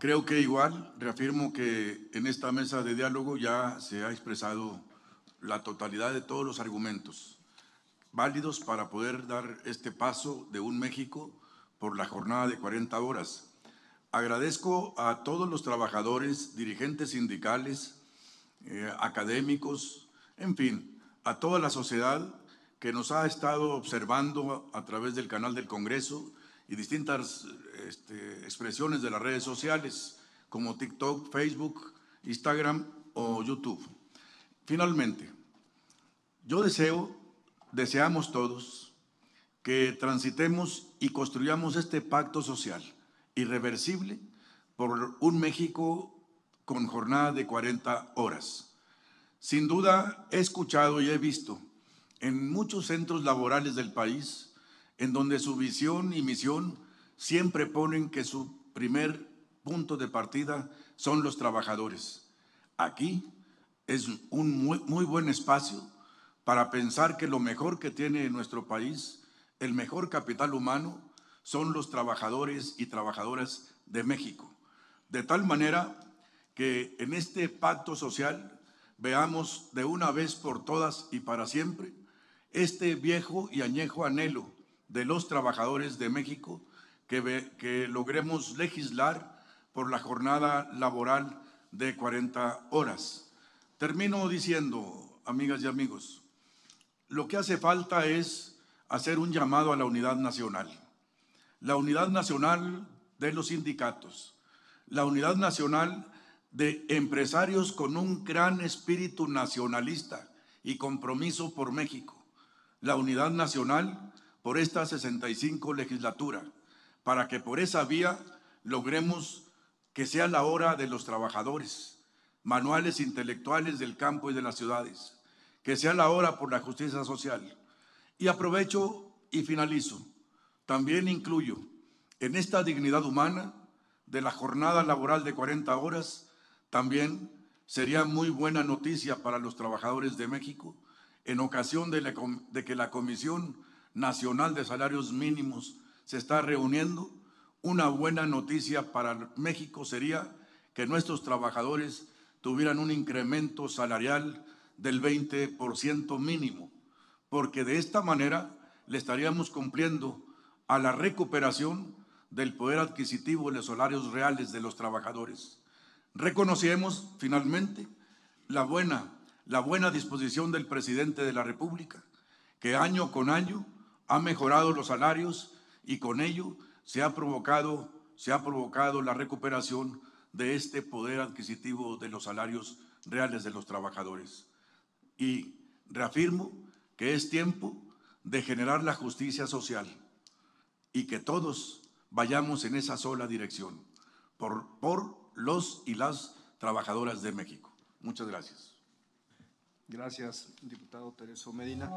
Creo que igual, reafirmo que en esta mesa de diálogo ya se ha expresado la totalidad de todos los argumentos válidos para poder dar este paso de un México por la jornada de 40 horas. Agradezco a todos los trabajadores, dirigentes sindicales, eh, académicos, en fin, a toda la sociedad que nos ha estado observando a través del canal del Congreso y distintas este, expresiones de las redes sociales como TikTok, Facebook, Instagram o YouTube. Finalmente, yo deseo, deseamos todos, que transitemos y construyamos este pacto social irreversible por un México con jornada de 40 horas. Sin duda, he escuchado y he visto en muchos centros laborales del país en donde su visión y misión siempre ponen que su primer punto de partida son los trabajadores. Aquí es un muy, buen espacio para pensar que lo mejor que tiene nuestro país, el mejor capital humano, son los trabajadores y trabajadoras de México. De tal manera que en este pacto social veamos de una vez por todas y para siempre este viejo y añejo anhelo de los trabajadores de México, que, logremos legislar por la jornada laboral de 40 horas. Termino diciendo, amigas y amigos, lo que hace falta es hacer un llamado a la unidad nacional, la unidad nacional de los sindicatos, la unidad nacional de empresarios con un gran espíritu nacionalista y compromiso por México, la unidad nacional por esta 65 legislatura, para que por esa vía logremos que sea la hora de los trabajadores, manuales intelectuales del campo y de las ciudades, que sea la hora por la justicia social. Y aprovecho y finalizo. También incluyo en esta dignidad humana de la jornada laboral de 40 horas, también sería muy buena noticia para los trabajadores de México en ocasión de, de que la Comisión Nacional de Salarios Mínimos se está reuniendo, una buena noticia para México sería que nuestros trabajadores tuvieran un incremento salarial del 20% mínimo, porque de esta manera le estaríamos cumpliendo a la recuperación del poder adquisitivo en los salarios reales de los trabajadores. Reconocemos finalmente la buena, la buena disposición del presidente de la República, que año con año ha mejorado los salarios y con ello se ha provocado, se ha provocado la recuperación de este poder adquisitivo de los salarios reales de los trabajadores. Y reafirmo que es tiempo de generar la justicia social y que todos vayamos en esa sola dirección por, por los y las trabajadoras de México. Muchas gracias. Gracias, diputado Tereso Medina.